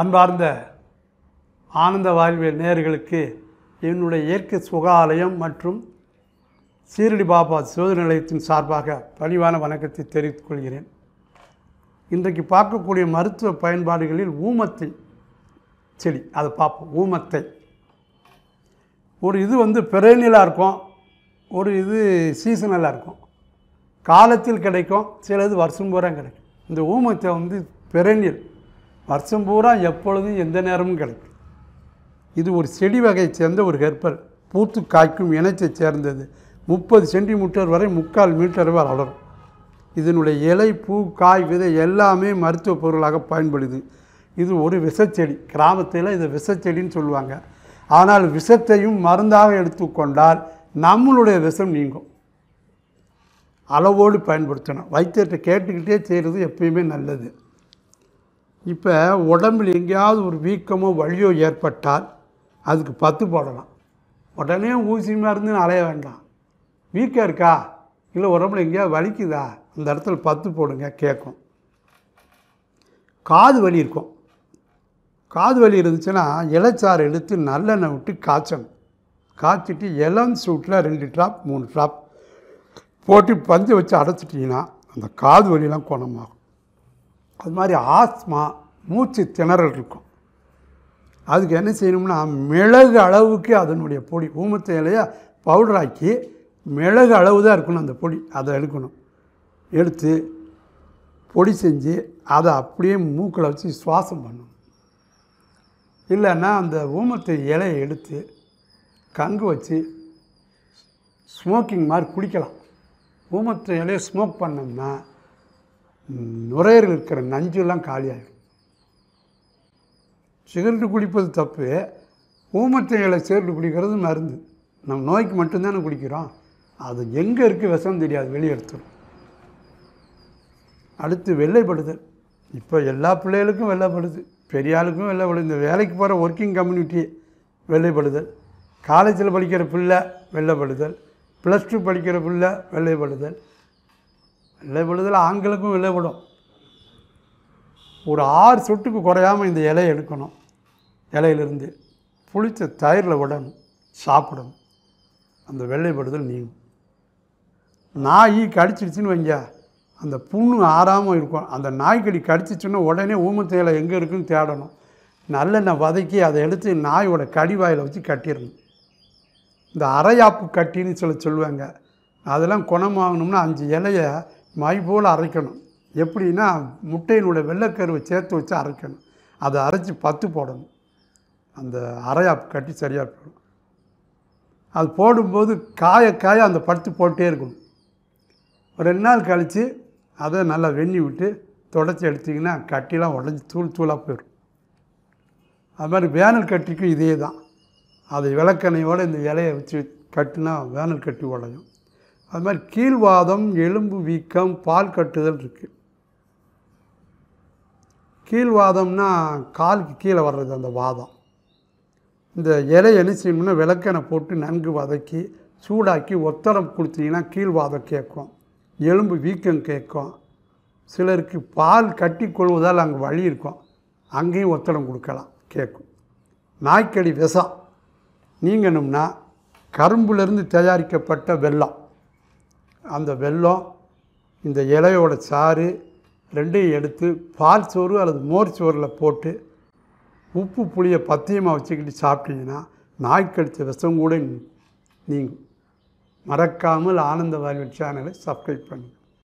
அன்பார்ந்த ஆனந்த வாழ்வியல் நேர்களுக்கு என்னுடைய இயற்கை சுகாலயம் மற்றும் சீரடி பாபா சோதனை நிலையத்தின் சார்பாக பணிவான வணக்கத்தை தெரிவித்துக் கொள்கிறேன் இன்றைக்கு பார்க்கக்கூடிய மருத்துவ பயன்பாடுகளில் ஊமத்தை செடி அதை பார்ப்போம் ஊமத்தை ஒரு இது வந்து பெரேனியலாக இருக்கும் ஒரு இது சீசனலாக இருக்கும் காலத்தில் கிடைக்கும் சிலது வருஷம் பூரா கிடைக்கும் இந்த ஊமத்தை வந்து பெரேனியல் வருஷம் பூரா எப்பொழுதும் எந்த நேரமும் கிடைக்கும் இது ஒரு செடி வகையை சேர்ந்த ஒரு ஹெர்பர் பூத்து காய்க்கும் இணைச்சை சேர்ந்தது முப்பது சென்டிமீட்டர் வரை முக்கால் மீட்டர் வரை வளரும் இதனுடைய இலை பூ காய் விதை எல்லாமே மருத்துவ பொருளாக பயன்படுது இது ஒரு விஷச்செடி கிராமத்தில் இது விஷச்செடின்னு சொல்லுவாங்க ஆனால் விஷத்தையும் மருந்தாக எடுத்துக்கொண்டால் நம்மளுடைய விஷம் நீங்கும் அளவோடு பயன்படுத்தணும் வைத்தியத்தை கேட்டுக்கிட்டே செய்கிறது எப்பயுமே நல்லது இப்போ உடம்புல எங்கேயாவது ஒரு வீக்கமோ வழியோ ஏற்பட்டால் அதுக்கு பத்து போடலாம் உடனே ஊசி மருந்து அலைய வேண்டாம் வீக்கம் இருக்கா இல்லை உடம்புல எங்கேயாவது வலிக்குதா அந்த இடத்துல பத்து போடுங்க கேட்கும் காது வலி இருக்கும் காது வலி இருந்துச்சுன்னா இலைச்சாறு எடுத்து நல்லெண்ணெய் விட்டு காய்ச்சணும் காய்ச்சிட்டு இளம் சூட்டில் ரெண்டு ட்ராப் மூணு ட்ராப் போட்டு பஞ்சை வச்சு அடைச்சிட்டிங்கன்னா அந்த காது வலியெலாம் குணமாகும் அது மாதிரி ஆஸ்மா மூச்சு திணறல் இருக்கும் அதுக்கு என்ன செய்யணும்னா மிளகு அளவுக்கு அதனுடைய பொடி ஊமத்தை இலையை பவுடராக்கி மிளகு அளவு தான் இருக்கணும் அந்த பொடி அதை எடுக்கணும் எடுத்து பொடி செஞ்சு அதை அப்படியே மூக்கில் வச்சு சுவாசம் பண்ணணும் இல்லைன்னா அந்த ஊமத்தை இலையை எடுத்து கங்கு வச்சு ஸ்மோக்கிங் மாதிரி குடிக்கலாம் ஊமத்தை இலையை ஸ்மோக் பண்ணோம்னா நுரையீரல் இருக்கிற நஞ்செல்லாம் காலியாகும் சிகரெட்டு குடிப்பது தப்பு ஊமத்தைகளை சிகரெட்டு குடிக்கிறது மருந்து நம்ம நோய்க்கு மட்டும்தானே குடிக்கிறோம் அது எங்கே இருக்குது விஷம் தெரியாது வெளியெடுத்துடும் அடுத்து வெள்ளைப்படுதல் இப்போ எல்லா பிள்ளைகளுக்கும் வெள்ளைப்படுது பெரிய ஆளுக்கும் வெள்ளைப்படுது இந்த வேலைக்கு போகிற ஒர்க்கிங் கம்யூனிட்டி வெள்ளைப்படுதல் காலேஜில் படிக்கிற பிள்ளை வெள்ளைப்படுதல் ப்ளஸ் டூ படிக்கிற பிள்ளை வெள்ளைப்படுதல் இலைப்படுதல் ஆண்களுக்கும் இலைப்படும் ஒரு ஆறு சொட்டுக்கு குறையாமல் இந்த இலையை எடுக்கணும் இலையிலிருந்து புளித்த தயிரில் விடணும் சாப்பிடணும் அந்த வெள்ளை விடுதல் நீங்கும் நாய் கடிச்சிடுச்சின்னு வைங்க அந்த புண்ணு ஆறாமல் இருக்கும் அந்த நாய்க்கடி கடிச்சிச்சுன்னா உடனே ஊமத்தையில் எங்கே இருக்குன்னு தேடணும் நல்லெண்ணெய் வதக்கி அதை எடுத்து நாயோட கடிவாயில் வச்சு கட்டிடணும் இந்த அரையாப்பு கட்டின்னு சொல்ல சொல்லுவாங்க அதெல்லாம் குணமாகணும்னா அஞ்சு இலையை மை போல் அரைக்கணும் எப்படின்னா முட்டையினுடைய வெள்ளைக்கருவை சேர்த்து வச்சு அரைக்கணும் அதை அரைச்சி பத்து போடணும் அந்த அரையா கட்டி சரியாக போயிடும் அது போடும்போது காய காய அந்த பத்து போட்டே இருக்கணும் ரெண்டு நாள் கழித்து அதை நல்லா வெண்ணி விட்டு தொடச்சி எடுத்திங்கன்னா கட்டிலாம் உடஞ்சி தூள் தூளாக போயிடும் அது மாதிரி வேனல் கட்டிக்கும் இதே தான் அது விளக்கணையோடு இந்த இலையை வச்சு கட்டினா வேனல் கட்டி உடையும் அது மாதிரி கீழ்வாதம் எலும்பு வீக்கம் பால் கட்டுதல் இருக்குது கீழ்வாதம்னா காலுக்கு கீழே வர்றது அந்த வாதம் இந்த இலை என்ன செய்யணும்னா போட்டு நன்கு வதக்கி சூடாக்கி ஒத்தரம் கொடுத்தீங்கன்னா கீழ்வாதம் கேட்கும் எலும்பு வீக்கம் கேட்கும் சிலருக்கு பால் கட்டி கொள்வதால் அங்கே வழி இருக்கும் அங்கேயும் ஒத்தடம் கொடுக்கலாம் கேட்கும் நாய்க்கடி விஷம் நீங்கணும்னா கரும்புலேருந்து தயாரிக்கப்பட்ட வெள்ளம் அந்த வெல்லம் இந்த இலையோட சாறு ரெண்டையும் எடுத்து பால் சோறு அல்லது மோர் சோறில் போட்டு உப்பு புளியை பத்தியமாக வச்சுக்கிட்டு சாப்பிட்டீங்கன்னா நாய் கடித்த விஷம் கூட நீங்கள் மறக்காமல் ஆனந்த வாழ்வு சேனலை சப்ஸ்கிரைப் பண்ணுங்கள்